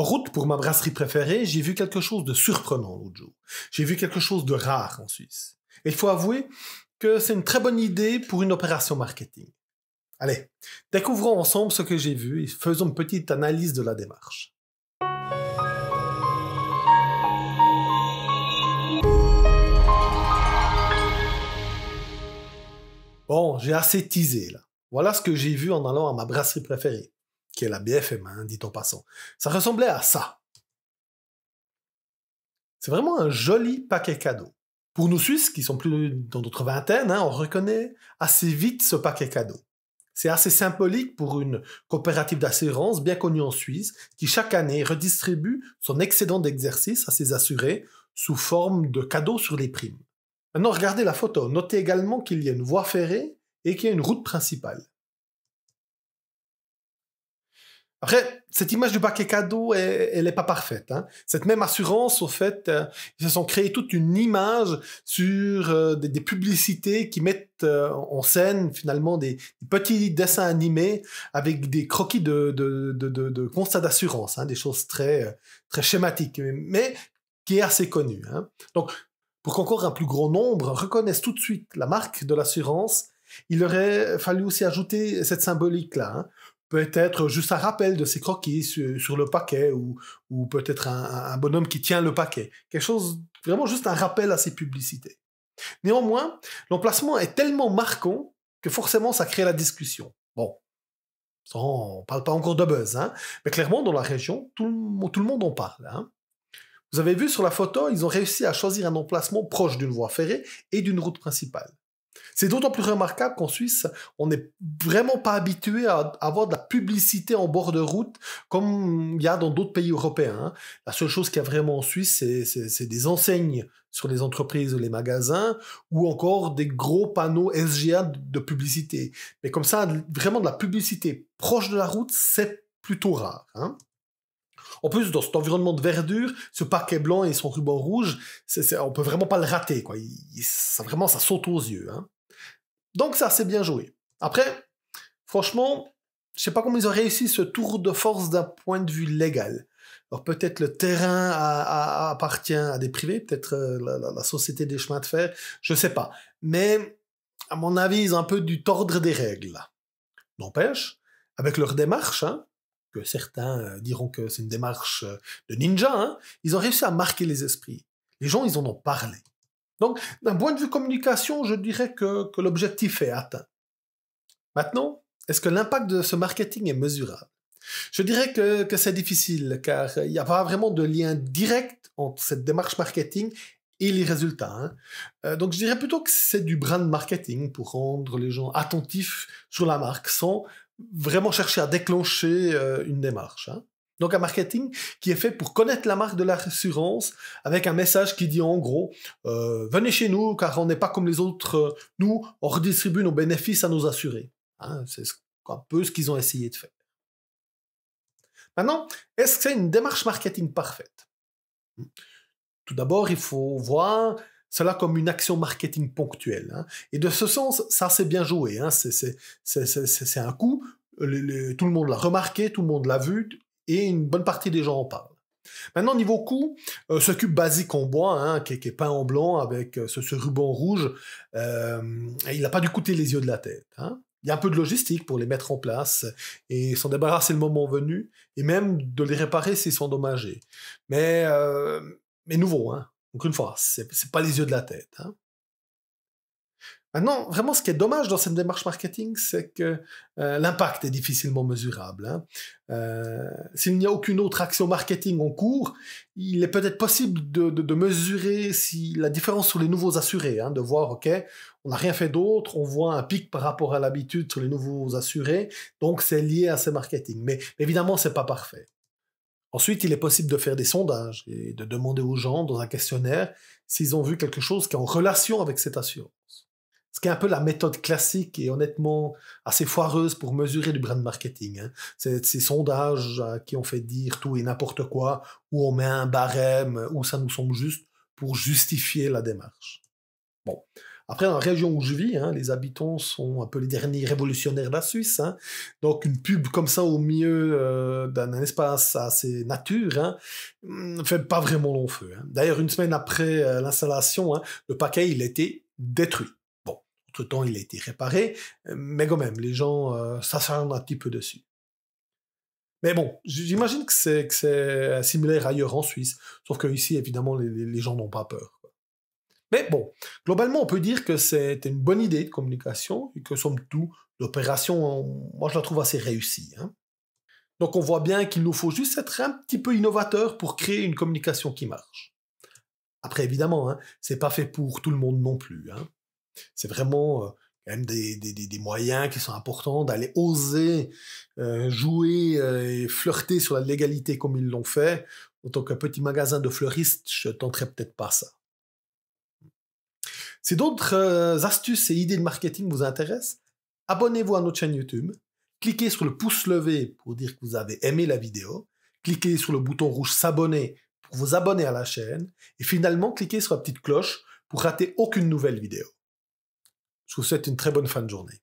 En route pour ma brasserie préférée, j'ai vu quelque chose de surprenant l'autre jour. J'ai vu quelque chose de rare en Suisse. Et il faut avouer que c'est une très bonne idée pour une opération marketing. Allez, découvrons ensemble ce que j'ai vu et faisons une petite analyse de la démarche. Bon, j'ai assez teasé là. Voilà ce que j'ai vu en allant à ma brasserie préférée qui est la BFM, dit en passant. Ça ressemblait à ça. C'est vraiment un joli paquet cadeau. Pour nous Suisses, qui sont plus dans notre vingtaine, hein, on reconnaît assez vite ce paquet cadeau. C'est assez symbolique pour une coopérative d'assurance bien connue en Suisse, qui chaque année redistribue son excédent d'exercice à ses assurés sous forme de cadeaux sur les primes. Maintenant, regardez la photo. Notez également qu'il y a une voie ferrée et qu'il y a une route principale. Après, cette image du paquet cadeau, elle n'est pas parfaite. Hein. Cette même assurance, au fait, euh, ils se sont créés toute une image sur euh, des, publicités qui mettent euh, en scène finalement des, petits dessins animés avec des croquis de, de, constats d'assurance, hein, des choses très, très schématiques, mais, qui est assez connue. Hein. Donc, pour qu'encore un plus grand nombre reconnaisse tout de suite la marque de l'assurance, il aurait fallu aussi ajouter cette symbolique-là peut-être euh, juste un rappel de ses croquis sur, le paquet ou, peut-être un, bonhomme qui tient le paquet. Quelque chose, vraiment juste un rappel à ses publicités. Néanmoins, l'emplacement est tellement marquant que forcément ça crée la discussion. Bon, on parle pas encore de buzz, hein. mais clairement dans la région, tout le, monde en parle. Hein. Vous avez vu sur la photo, ils ont réussi à choisir un emplacement proche d'une voie ferrée et d'une route principale. C'est d'autant plus remarquable qu'en Suisse, on n'est vraiment pas habitué à avoir de la publicité en bord de route comme il y a dans d'autres pays européens. Hein. La seule chose qu'il y a vraiment en Suisse, c'est des enseignes sur les entreprises les magasins, ou encore des gros panneaux SGA de publicité. Mais comme ça, vraiment de la publicité proche de la route, c'est plutôt rare. Hein. En plus, dans cet environnement de verdure, ce paquet blanc et son ruban rouge, on ne on peut vraiment pas le rater. Quoi. ça, vraiment, ça saute aux yeux. Hein. Donc ça, c'est bien joué. Après, franchement, je sais pas comment ils ont réussi ce tour de force d'un point de vue légal. Alors peut-être le terrain appartient à des privés, peut-être euh, la, société des chemins de fer, je sais pas. Mais à mon avis, ils ont un peu du tordre des règles. N'empêche, avec leur démarche, hein, que certains euh, diront que c'est une démarche euh, de ninja, hein. ils ont réussi à marquer les esprits. Les gens, ils en ont parlé. Donc, d'un point de vue communication, je dirais que, l'objectif est atteint. Maintenant, est-ce que l'impact de ce marketing est mesurable Je dirais que, c'est difficile, car euh, il n'y a pas vraiment de lien direct entre cette démarche marketing et les résultats. Hein. donc je dirais plutôt que c'est du brand marketing pour rendre les gens attentifs sur la marque sans vraiment chercher à déclencher euh, une démarche. Hein. Donc un marketing qui est fait pour connaître la marque de l'assurance avec un message qui dit en gros euh, venez chez nous car on n'est pas comme les autres, nous on redistribue nos bénéfices à nos assurés. Hein, c'est un peu ce qu'ils ont essayé de faire. Maintenant, est-ce que c'est une démarche marketing parfaite Tout d'abord, il faut voir cela comme une action marketing ponctuelle. Hein. Et de ce sens, ça s'est bien joué. Hein. C'est un coup, tout le monde l'a remarqué, tout le monde l'a vu, et une bonne partie des gens en parlent. Maintenant, niveau coût, euh, ce cube basique en bois, hein, qui, est peint en blanc avec euh, ce, ruban rouge, euh, il n'a pas dû coûter les yeux de la tête. Il y a un peu de logistique pour les mettre en place et s'en débarrasser le moment venu, et même de les réparer s'ils sont endommagés. Mais, mais nouveau, hein, donc une fois, ce n'est pas les yeux de la tête. Hein. Maintenant, vraiment, ce qui est dommage dans cette démarche marketing, c'est que euh, l'impact est difficilement mesurable. Hein. Euh, s'il n'y a aucune autre action marketing en cours, il est peut-être possible de, mesurer si la différence sur les nouveaux assurés, hein, de voir, OK, on n'a rien fait d'autre, on voit un pic par rapport à l'habitude sur les nouveaux assurés, donc c'est lié à ce marketing. Mais évidemment, ce n'est pas parfait. Ensuite, il est possible de faire des sondages et de demander aux gens dans un questionnaire s'ils ont vu quelque chose qui est en relation avec cette assurance. Ce qui est un peu la méthode classique et honnêtement assez foireuse pour mesurer du brand marketing. Hein. C'est ces sondages euh, qui ont fait dire tout et n'importe quoi, où on met un barème, où ça nous semble juste pour justifier la démarche. Bon, après, dans la région où je vis, hein, les habitants sont un peu les derniers révolutionnaires de la Suisse. Hein. Donc, une pub comme ça au milieu euh, d'un espace assez nature ne hein, hum, fait pas vraiment long feu. D'ailleurs, une semaine après euh, l'installation, le paquet il a été détruit. Bon, entre-temps, il a été réparé, euh, mais quand même, les gens s'assurent un petit peu dessus. Mais bon, j'imagine que c'est similaire ailleurs en Suisse, sauf qu'ici, évidemment, les gens n'ont pas peur. Mais bon, globalement, on peut dire que c'est une bonne idée de communication et que, somme tout, l'opération, moi, je la trouve assez réussie. Hein. Donc, on voit bien qu'il nous faut juste être un petit peu innovateur pour créer une communication qui marche. Après, évidemment, hein, c'est pas fait pour tout le monde non plus. Hein. C'est vraiment euh, quand même des, moyens qui sont importants d'aller oser euh, jouer euh, et flirter sur la légalité comme ils l'ont fait. En tant que petit magasin de fleuristes, je tenterai peut-être pas ça. Si d'autres euh, astuces et idées de marketing vous intéressent, abonnez-vous à notre chaîne YouTube, cliquez sur le pouce levé pour dire que vous avez aimé la vidéo, cliquez sur le bouton rouge s'abonner pour vous abonner à la chaîne, et finalement cliquez sur la petite cloche pour rater aucune nouvelle vidéo. Je vous souhaite une très bonne fin de journée.